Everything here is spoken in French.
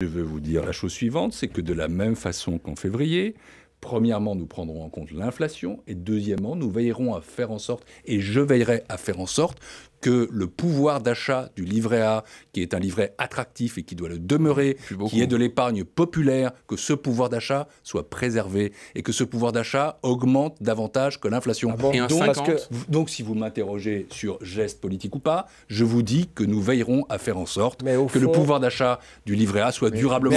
Je veux vous dire la chose suivante, c'est que de la même façon qu'en février, Premièrement, nous prendrons en compte l'inflation et deuxièmement, nous veillerons à faire en sorte, et je veillerai à faire en sorte, que le pouvoir d'achat du livret A, qui est un livret attractif et qui doit le demeurer, qui est de l'épargne populaire, que ce pouvoir d'achat soit préservé et que ce pouvoir d'achat augmente davantage que l'inflation. Ah donc, si vous m'interrogez sur geste politique ou pas, je vous dis que nous veillerons à faire en sorte que le pouvoir d'achat du livret A soit durablement